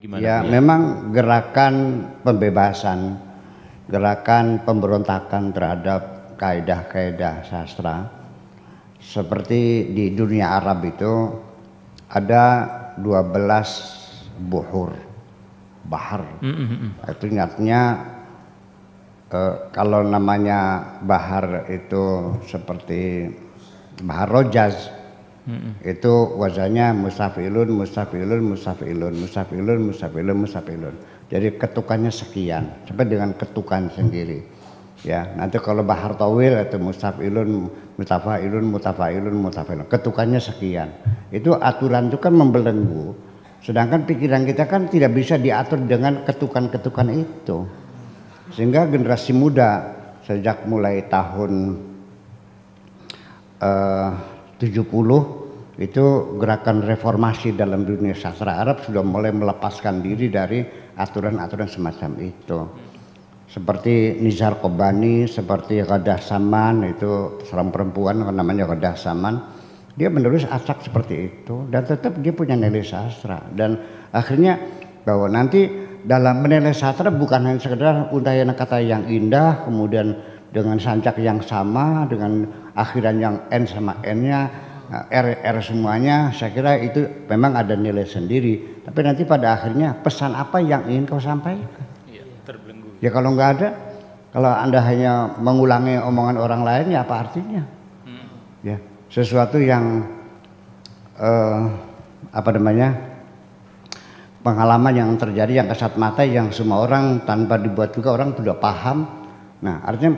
Gimana ya, memang gerakan pembebasan, gerakan pemberontakan terhadap kaedah-kaedah sastra seperti di dunia Arab itu ada 12 buhur bahar mm-hmm. itu ingatnya eh, kalau namanya bahar itu seperti bahar rojaz hmm Itu wazannya musafilun musafilun musafilun musafilun musafilun musafilun Jadi ketukannya sekian, sampai dengan ketukan sendiri. Ya, nanti kalau bahar tawil atau musafilun mustafailun, mutafailun, musafilun ketukannya sekian. Itu aturan itu kan membelenggu. Sedangkan pikiran kita kan tidak bisa diatur dengan ketukan-ketukan itu. Sehingga generasi muda sejak mulai tahun eh, uh, 70 itu gerakan reformasi dalam dunia sastra Arab sudah mulai melepaskan diri dari aturan-aturan semacam itu. Seperti Nizar Kobani, seperti Radah Saman, itu seorang perempuan namanya Radah Saman. Dia menulis acak seperti itu dan tetap dia punya nilai sastra. Dan akhirnya bahwa nanti dalam menilai sastra bukan hanya sekedar untayan kata yang indah, kemudian dengan sancak yang sama, dengan akhiran yang N sama N-nya, R, R semuanya saya kira itu memang ada nilai sendiri tapi nanti pada akhirnya pesan apa yang ingin kau sampaikan ya, terbelenggu. ya kalau nggak ada kalau anda hanya mengulangi omongan orang lain ya apa artinya hmm. ya sesuatu yang uh, apa namanya pengalaman yang terjadi yang kasat mata yang semua orang tanpa dibuat juga orang sudah paham Nah, artinya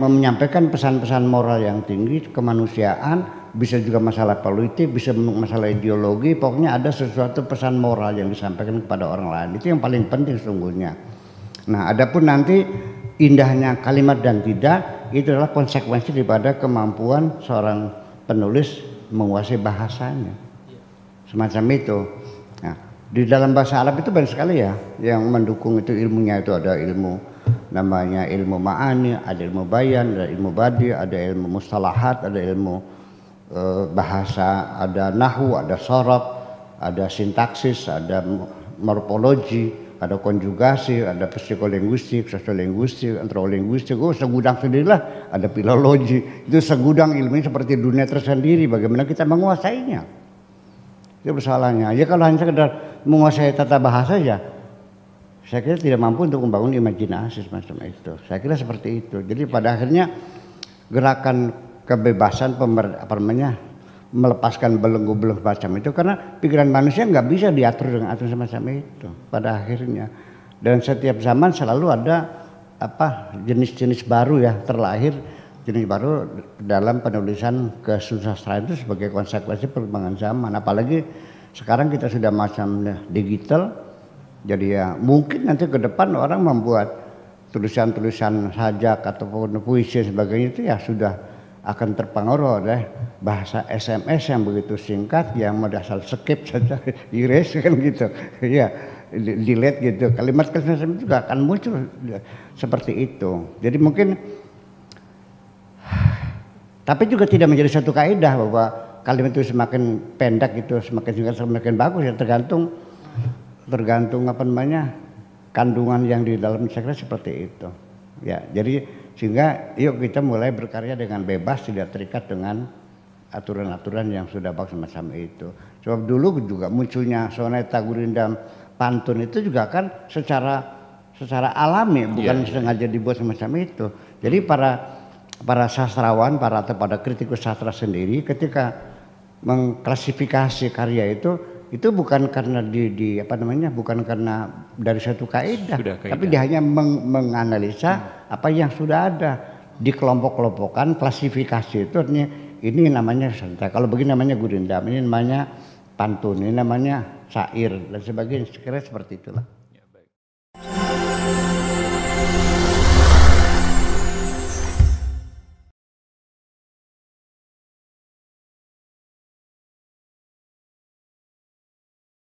menyampaikan pesan-pesan moral yang tinggi, kemanusiaan, bisa juga masalah politik, bisa masalah ideologi, pokoknya ada sesuatu pesan moral yang disampaikan kepada orang lain. Itu yang paling penting sesungguhnya. Nah, adapun nanti indahnya kalimat dan tidak itu adalah konsekuensi daripada kemampuan seorang penulis menguasai bahasanya. Semacam itu. Nah, di dalam bahasa Arab itu banyak sekali ya yang mendukung itu ilmunya itu ada ilmu namanya ilmu ma'ani, ada ilmu bayan, ada ilmu badi, ada ilmu mustalahat, ada ilmu Eh, bahasa, ada nahu, ada sorab, ada sintaksis, ada morfologi, ada konjugasi, ada psikolinguistik, sosiolinguistik, antrolinguistik, oh segudang sendirilah, ada filologi. Itu segudang ilmu seperti dunia tersendiri, bagaimana kita menguasainya. Itu persoalannya. Ya kalau hanya sekedar menguasai tata bahasa ya, saya kira tidak mampu untuk membangun imajinasi semacam itu. Saya kira seperti itu. Jadi pada akhirnya gerakan kebebasan pemer, melepaskan belenggu-belenggu macam itu karena pikiran manusia nggak bisa diatur dengan aturan semacam itu pada akhirnya dan setiap zaman selalu ada apa jenis-jenis baru ya terlahir jenis baru dalam penulisan kesusastraan itu sebagai konsekuensi perkembangan zaman apalagi sekarang kita sudah macam ya, digital jadi ya mungkin nanti ke depan orang membuat tulisan-tulisan sajak ataupun puisi sebagainya itu ya sudah akan terpengaruh oleh bahasa SMS yang begitu singkat yang modal skip saja iris kan gitu ya delete gitu kalimat kesalahan juga akan muncul ya, seperti itu jadi mungkin tapi juga tidak menjadi satu kaidah bahwa kalimat itu semakin pendek itu semakin singkat semakin bagus ya tergantung tergantung apa namanya kandungan yang di dalam sekret seperti itu. Ya, jadi sehingga yuk kita mulai berkarya dengan bebas tidak terikat dengan aturan-aturan yang sudah bak sama-sama itu. Sebab dulu juga munculnya soneta gurindam pantun itu juga kan secara secara alami iya, bukan yeah, sengaja yeah. dibuat semacam itu. Jadi para para sastrawan, para pada kritikus sastra sendiri ketika mengklasifikasi karya itu itu bukan karena di, di apa namanya bukan karena dari satu kaidah, tapi dia hanya meng, menganalisa hmm. apa yang sudah ada di kelompok-kelompokan klasifikasi itu ini ini namanya santai kalau begini namanya gurindam ini namanya pantun ini namanya syair dan sebagainya sekiranya seperti itulah